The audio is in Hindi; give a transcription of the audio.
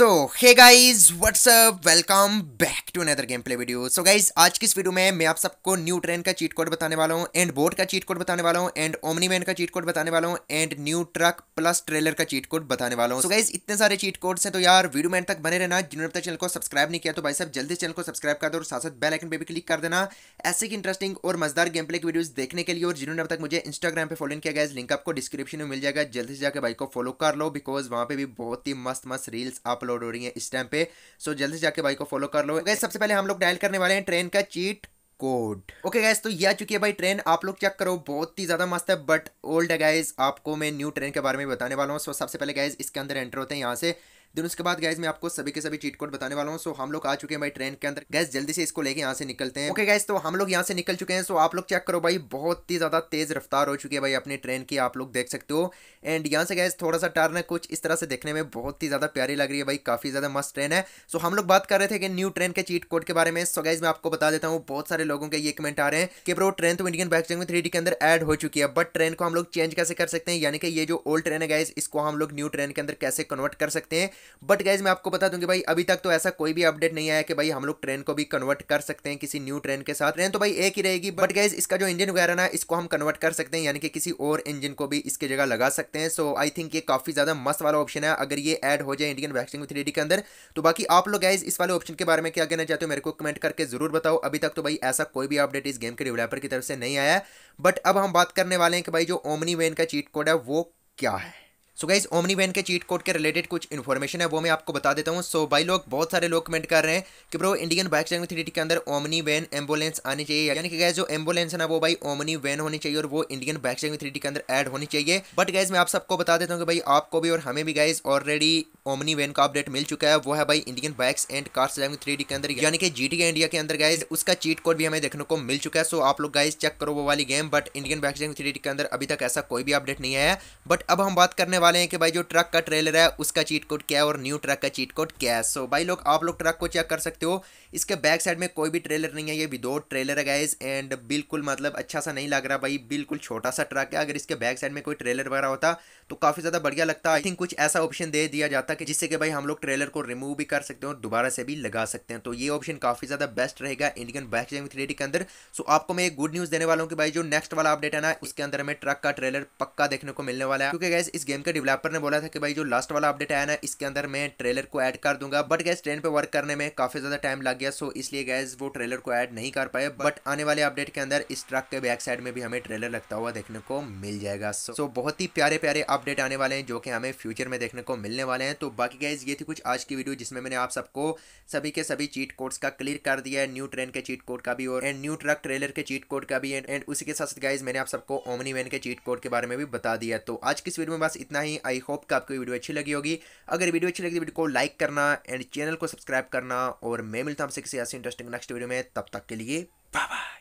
so hey guys what's up welcome back to another game play video so guys आज की इस वीडियो में मैं आप सबको न्यू ट्रेन का चीट कोड बताने वाला हूँ एंड बोट का चीट कोड बताने वाला हूँ एंड ओमनीमैन का चीट कोड बताने वाला हूँ and new truck plus trailer का चीट कोड बताने वाला हूँ सो गाइज इतने सारे चीट कोड्स हैं तो यार वीडियो मैन तक बने रहना जिन्होंने तक चैनल को सब्सक्राइब नहीं किया तो भाई साहब जल्दी चैनल को सब्सक्राइब कर दो और साथ साथ बेल आइकन पे भी क्लिक कर देना ऐसे की इंटरेस्टिंग और मजदार गेम प्ले की वीडियोज देखने के लिए और जिन्होंने अब तक मुझे इंस्टाग्राम पर फॉलो किया गया लिंक आपको डिस्क्रिप्शन में मिल जाएगा जल्दी से जाकर भाई को फॉलो कर लो बिकॉज वहाँ पे भी बहुत ही मस्त मस्त रील्स आप लोड हो रही है इस टाइम पे सो जल्दी से जाके भाई को फॉलो कर लो गए सबसे पहले हम लोग डायल करने वाले हैं ट्रेन का चीट कोड ओके गैस तो ये आ चुकी है भाई ट्रेन आप लोग चेक करो बहुत ही ज़्यादा मस्त है बट ओल्ड है गैस आपको मैं न्यू ट्रेन के बारे में बताने वाला हूँ सो सबसे पहले गैस इसके अंदर एंटर होते हैं यहाँ से दिन उसके बाद गैस मैं आपको सभी के सभी चीट कोड बताने वाला हूँ सो हम लोग आ चुके हैं भाई ट्रेन के अंदर गैस जल्दी से इसको लेके यहाँ से निकलते हैं ओके गैस तो हम लोग यहाँ से निकल चुके हैं सो आप लोग चेक करो भाई बहुत ही ज़्यादा तेज़ रफ्तार हो चुकी है भाई अपनी ट्रेन की आप लोग देख सकते हो एंड यहाँ से गैस थोड़ा सा टर्न है कुछ इस तरह से देखने में बहुत ही ज़्यादा प्यारी लग रही है भाई काफ़ी ज़्यादा मस्त ट्रेन है सो हम लोग बात कर रहे थे कि न्यू ट्रेन के चीट कोड के बारे में सो गैस मैं आपको बता देता हूँ बहुत सारे लोगों के ये कमेंट आ रहे हैं कि ब्रो ट्रेन तो इंडियन बैक चेंग में थ्री के अंदर एड हो चुकी है बट ट्रेन को हम लोग चेंज कैसे कर सकते हैं यानी कि ये जो ओल्ड ट्रेन है गैस इसको हम लोग न्यू ट्रेन के अंदर कैसे कन्वर्ट कर सकते हैं बट गाइज मैं आपको बता दूंगी भाई अभी तक तो ऐसा कोई भी अपडेट नहीं आया कि भाई हम लोग ट्रेन को भी कन्वर्ट कर सकते हैं किसी न्यू ट्रेन के साथ ट्रेन तो भाई एक ही रहेगी बट गाइज इसका जो इंजन वगैरह ना इसको हम कन्वर्ट कर सकते हैं यानी कि किसी और इंजन को भी इसकी जगह लगा सकते हैं सो आई थिंक ये काफ़ी ज़्यादा मस्त वाला ऑप्शन है अगर ये एड हो जाए इंडियन वैक्सिंग थ्री के अंदर तो बाकी आप लोग गाइज इस वाले ऑप्शन के बारे में क्या कहना चाहते हो मेरे को कमेंट करके जरूर बताओ अभी तक तो भाई ऐसा कोई भी अपडेट इस गेम के डेवलपर की तरफ से नहीं आया बट अब हम बात करने वाले हैं कि भाई जो ओमनी वेन का चीट कोड है वो क्या है सो गाइज ओमनी वैन के चीट कोड के रिलेटेड कुछ इन्फॉर्मेशन है वो मैं आपको बता देता हूँ सो so, भाई लोग बहुत सारे लोग कमेंट कर रहे हैं कि bro Indian bike change three के अंदर ओमनी वैन एम्बुलेंस आनी चाहिए यानी कि गैस जो एम्बुलेंस है ना वो भाई ओमनी वैन होनी चाहिए और वो इंडियन बाइक चैंग थ्री के अंदर एड होनी चाहिए बट गाइज मैं आप सबको बता देता हूँ कि भाई आपको भी और हमें भी गाइज ऑलरेडी ओमनी वैन का अपडेट मिल चुका है वो है भाई इंडियन बाइक्स एंड कार्स चलाएंगे थ्री के अंदर यानी कि जी इंडिया के अंदर गाइज उसका चीट कोड भी हमें देखने को मिल चुका है सो आप लोग गाइज चेक करो वो वाली game but Indian bike bikes three के अंदर अभी तक ऐसा कोई भी अपडेट नहीं आया बट अब हम बात करने वाले वाले हैं कि भाई जो ट्रक का ट्रेलर है उसका चीट कोड क्या है और न्यू ट्रक का चीट कोड क्या है सो so, भाई लोग आप लोग ट्रक को चेक कर सकते हो इसके बैक साइड में कोई भी ट्रेलर नहीं है ये विदाउट ट्रेलर है गाइज एंड बिल्कुल मतलब अच्छा सा नहीं लग रहा भाई बिल्कुल छोटा सा ट्रक है अगर इसके बैक साइड में कोई ट्रेलर वगैरह होता तो काफ़ी ज़्यादा बढ़िया लगता आई थिंक कुछ ऐसा ऑप्शन दे दिया जाता कि जिससे कि भाई हम लोग ट्रेलर को रिमूव भी कर सकते हैं और दोबारा से भी लगा सकते हैं तो ये ऑप्शन काफ़ी ज़्यादा बेस्ट रहेगा इंडियन बैक थ्री के अंदर सो आपको मैं एक गुड न्यूज़ देने वाला हूँ कि भाई जो नेक्स्ट वाला अपडेट है ना उसके अंदर हमें ट्रक का ट्रेलर पक्का देखने को मिलने वाला है क्योंकि गैस इस गेम का डेवलपर ने बोला था कि भाई जो लास्ट वाला अपडेट आया ना इसके अंदर मैं ट्रेलर को ऐड कर दूंगा बट गैस ट्रेन पे वर्क करने में काफ़ी ज़्यादा टाइम लग गया सो इसलिए गैस वो ट्रेलर को ऐड नहीं कर पाए बट आने वाले अपडेट के अंदर इस ट्रक के बैक साइड में भी हमें ट्रेलर लगता हुआ देखने को मिल जाएगा सो so, बहुत ही प्यारे प्यारे अपडेट आने वाले हैं जो कि हमें फ्यूचर में देखने को मिलने वाले हैं तो बाकी गैस ये थी कुछ आज की वीडियो जिसमें मैंने आप सबको सभी के सभी चीट कोड्स का क्लियर कर दिया है न्यू ट्रेन के चीट कोड का भी और एंड न्यू ट्रक ट्रेलर के चीट कोड का भी एंड उसी के साथ साथ गाइज मैंने आप सबको ओमनी वैन के चीट कोड के बारे में भी बता दिया तो आज की इस वीडियो में बस इतना ही ही आई होप कि आपको वीडियो अच्छी लगी होगी अगर वीडियो अच्छी लगी तो वीडियो को लाइक करना एंड चैनल को सब्सक्राइब करना और मैं मिलता हूँ आपसे किसी ऐसे इंटरेस्टिंग नेक्स्ट वीडियो में तब तक के लिए बाय बाय